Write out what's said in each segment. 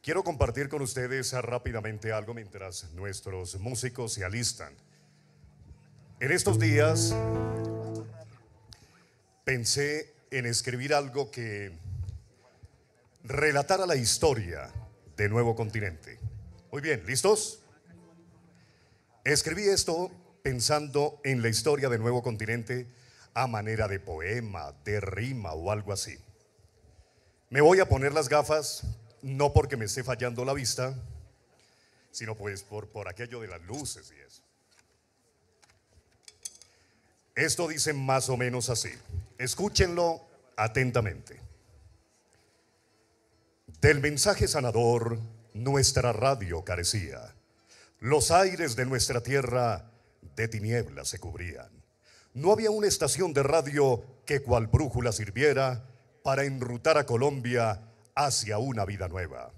Quiero compartir con ustedes rápidamente algo mientras nuestros músicos se alistan. En estos días pensé en escribir algo que relatara la historia de Nuevo Continente. Muy bien, ¿listos? Escribí esto pensando en la historia de Nuevo Continente a manera de poema, de rima o algo así. Me voy a poner las gafas no porque me esté fallando la vista, sino pues por, aquello de las luces y eso. Esto dice más o menos así. Escúchenlo atentamente. Del mensaje sanador nuestra radio carecía. Los aires de nuestra tierra de tinieblas se cubrían. No había una estación de radio que cual brújula sirviera para enrutar a Colombia hacia una vida nueva.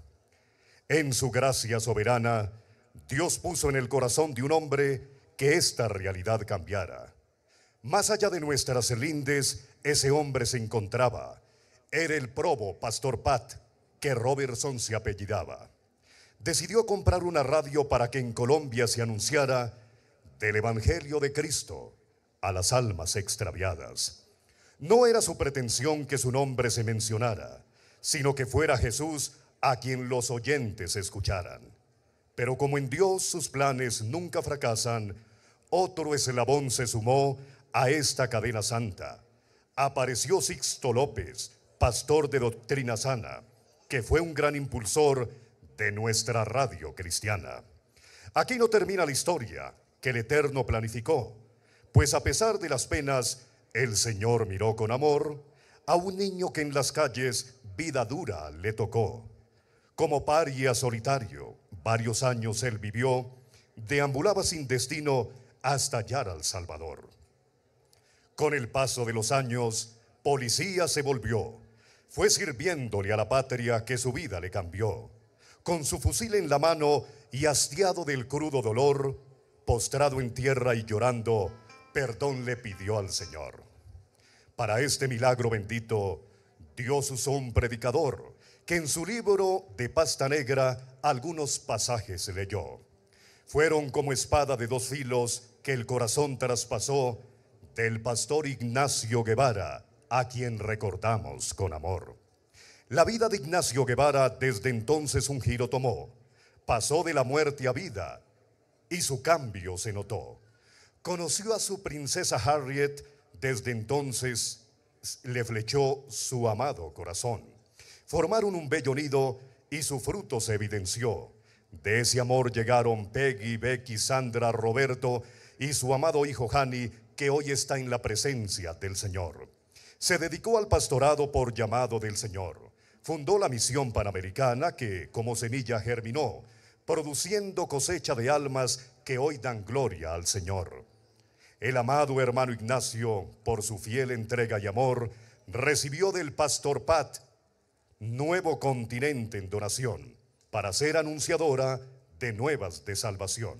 En su gracia soberana, Dios puso en el corazón de un hombre que esta realidad cambiara. Más allá de nuestras lindes, ese hombre se encontraba. Era el probo Pastor Pat, que Robertson se apellidaba. Decidió comprar una radio para que en Colombia se anunciara del Evangelio de Cristo a las almas extraviadas. No era su pretensión que su nombre se mencionara sino que fuera Jesús a quien los oyentes escucharan. Pero como en Dios sus planes nunca fracasan, otro eslabón se sumó a esta cadena santa. Apareció Sixto López, pastor de Doctrina Sana, que fue un gran impulsor de nuestra radio cristiana. Aquí no termina la historia que el Eterno planificó, pues a pesar de las penas, el Señor miró con amor a un niño que en las calles vida dura le tocó. Como paria solitario, varios años él vivió, deambulaba sin destino hasta hallar al Salvador. Con el paso de los años, policía se volvió, fue sirviéndole a la patria que su vida le cambió. Con su fusil en la mano y hastiado del crudo dolor, postrado en tierra y llorando, perdón le pidió al Señor. Para este milagro bendito, Dios usó un predicador que en su libro de pasta negra algunos pasajes leyó. Fueron como espada de dos filos que el corazón traspasó del pastor Ignacio Guevara, a quien recordamos con amor. La vida de Ignacio Guevara desde entonces un giro tomó, pasó de la muerte a vida y su cambio se notó. Conoció a su princesa Harriet, desde entonces le flechó su amado corazón. Formaron un bello nido y su fruto se evidenció. De ese amor llegaron Peggy, Becky, Sandra, Roberto y su amado hijo Hani, que hoy está en la presencia del Señor. Se dedicó al pastorado por llamado del Señor. Fundó la misión panamericana que, como semilla, germinó, produciendo cosecha de almas que hoy dan gloria al Señor el amado hermano Ignacio, por su fiel entrega y amor, recibió del pastor Pat Nuevo Continente en donación para ser anunciadora de nuevas de salvación.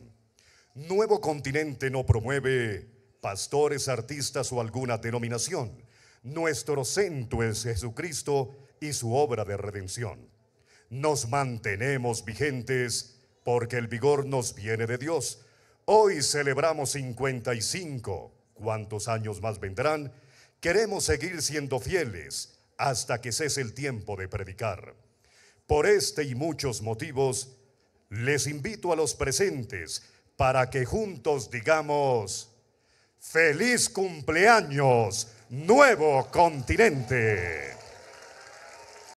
Nuevo Continente no promueve pastores, artistas o alguna denominación. Nuestro centro es Jesucristo y su obra de redención. Nos mantenemos vigentes porque el vigor nos viene de Dios Hoy celebramos 55, cuántos años más vendrán, queremos seguir siendo fieles hasta que cese el tiempo de predicar. Por este y muchos motivos, les invito a los presentes para que juntos digamos, feliz cumpleaños, nuevo continente.